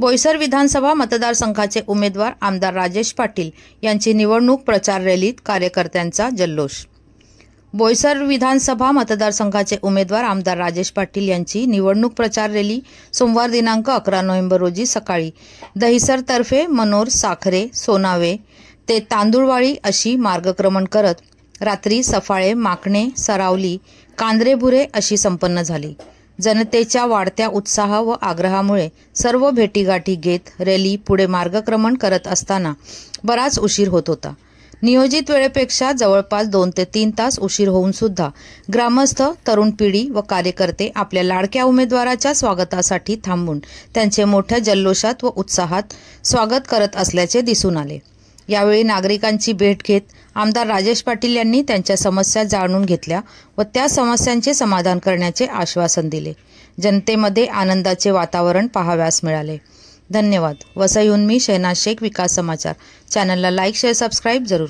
बोईसर विधानसभा मतदारसंघाचे उमेदवार आमदार राजेश पाटील यांची निवडणूक प्रचार रॅलीत कार्यकर्त्यांचा जल्लोष बोईसर विधानसभा मतदारसंघाचे उमेदवार आमदार राजेश पाटील यांची निवडणूक प्रचार रॅली सोमवार दिनांक अकरा नोव्हेंबर रोजी सकाळी दहिसरतर्फे मनोर साखरे सोनावे ते तांदुळवाळी अशी मार्गक्रमण करत रात्री सफाळे माकणे सरावली कांद्रेभुरे अशी संपन्न झाली जनतेच्या वाढत्या उत्साह व आग्रहामुळे सर्व भेटीगाठी घेत रॅली पुढे मार्गक्रमण करत असताना बराच उशीर होत होता नियोजित वेळेपेक्षा जवळपास दोन ते तीन तास उशीर होऊन सुद्धा ग्रामस्थ तरुण पिढी व कार्यकर्ते आपल्या लाडक्या उमेदवाराच्या स्वागतासाठी थांबून त्यांचे मोठ्या जल्लोषात व उत्साहात स्वागत करत असल्याचे दिसून आले यावेळी नागरिकांची भेट घेत आमदार राजेश पाटील यांनी त्यांच्या समस्या जाणून घेतल्या व त्या समस्यांचे समाधान करण्याचे आश्वासन दिले जनतेमध्ये आनंदाचे वातावरण पाहाव्यास मिळाले धन्यवाद वसईहून मी शहनाज शेख विकास समाचार चॅनलला लाईक शेअर सबस्क्राईब जरूर